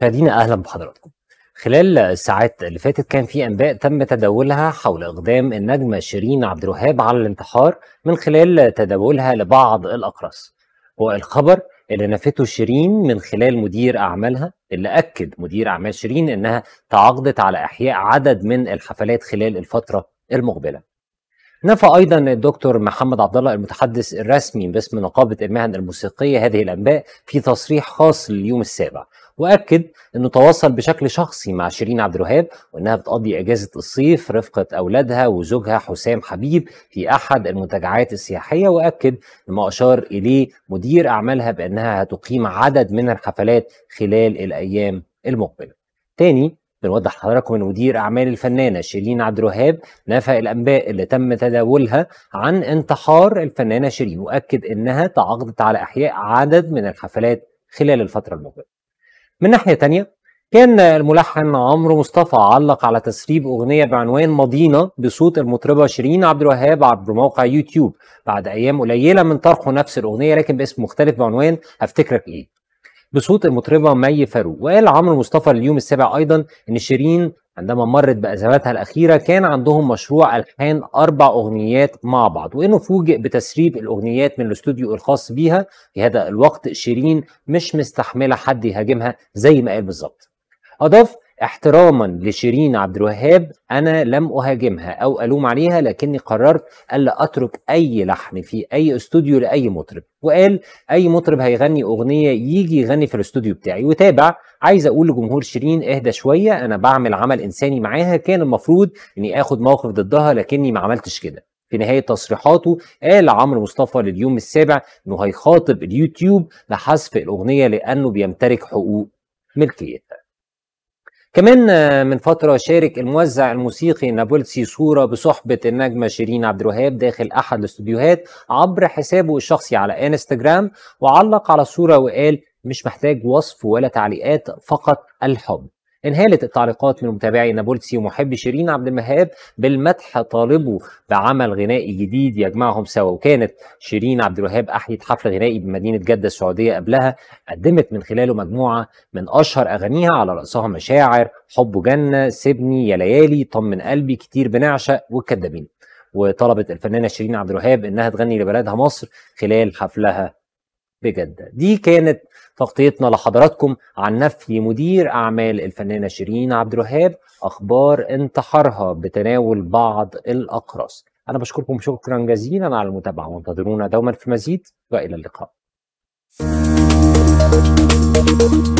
فدينا اهلا بحضراتكم خلال الساعات اللي فاتت كان في انباء تم تداولها حول اقدام النجمه شيرين عبد الوهاب على الانتحار من خلال تداولها لبعض الاقراص والخبر اللي نفته شيرين من خلال مدير اعمالها اللي اكد مدير اعمال شيرين انها تعاقدت على احياء عدد من الحفلات خلال الفتره المقبله نفى ايضا الدكتور محمد عبد الله المتحدث الرسمي باسم نقابه المهن الموسيقيه هذه الانباء في تصريح خاص لليوم السابع واكد انه تواصل بشكل شخصي مع شيرين عبد الوهاب وانها بتقضي اجازه الصيف رفقه اولادها وزوجها حسام حبيب في احد المنتجعات السياحيه واكد لما اشار اليه مدير اعمالها بانها هتقيم عدد من الحفلات خلال الايام المقبله. تاني بنوضح لحضراتكم ان مدير اعمال الفنانه شيرين عبد الوهاب نفى الانباء اللي تم تداولها عن انتحار الفنانه شيرين واكد انها تعاقدت على احياء عدد من الحفلات خلال الفتره المقبله. من ناحيه ثانيه كان الملحن عمرو مصطفى علق على تسريب اغنيه بعنوان مضينا بصوت المطربه شيرين عبد الوهاب عبر موقع يوتيوب بعد ايام قليله من طرحه نفس الاغنيه لكن باسم مختلف بعنوان افتكرك ايه. بصوت المطربة مي فاروق وقال عمرو مصطفى اليوم السابع أيضا إن شيرين عندما مرت بأزماتها الأخيرة كان عندهم مشروع ألحان أربع أغنيات مع بعض وإنه فوجئ بتسريب الأغنيات من الاستوديو الخاص بيها في هذا الوقت شيرين مش مستحملة حد يهاجمها زي ما قال بالظبط أضاف احتراما لشيرين عبد الوهاب انا لم اهاجمها او الوم عليها لكني قررت الا اترك اي لحن في اي استوديو لاي مطرب وقال اي مطرب هيغني اغنيه يجي يغني في الاستوديو بتاعي وتابع عايز اقول لجمهور شيرين اهدى شويه انا بعمل عمل انساني معاها كان المفروض اني اخد موقف ضدها لكني ما عملتش كده في نهاية تصريحاته قال عمرو مصطفى لليوم السابع انه هيخاطب اليوتيوب لحذف الاغنية لانه بيمتلك حقوق ملكية كمان آه، من فترة شارك الموزع الموسيقي نابلسي صورة بصحبة النجمة شيرين عبد الوهاب داخل أحد الاستوديوهات عبر حسابه الشخصي على انستجرام وعلق على الصورة وقال مش محتاج وصف ولا تعليقات فقط الحب انهالت التعليقات من متابعي نابلسي ومحبي شيرين عبد المهاب بالمدح طالبه بعمل غنائي جديد يجمعهم سوا وكانت شيرين عبد الوهاب احيت حفل غنائي بمدينه جده السعوديه قبلها قدمت من خلاله مجموعه من اشهر اغانيها على راسها مشاعر حب جنه سيبني يا ليالي طمن قلبي كتير بنعشق والكدابين وطلبت الفنانه شيرين عبد الوهاب انها تغني لبلدها مصر خلال حفلها بجدة دي كانت تغطيتنا لحضراتكم عن نفي مدير أعمال الفنانة شيرين عبد الوهاب أخبار انتحارها بتناول بعض الأقراص أنا بشكركم شكرا جزيلا على المتابعة وانتظرونا دوما في مزيد وإلى اللقاء thank you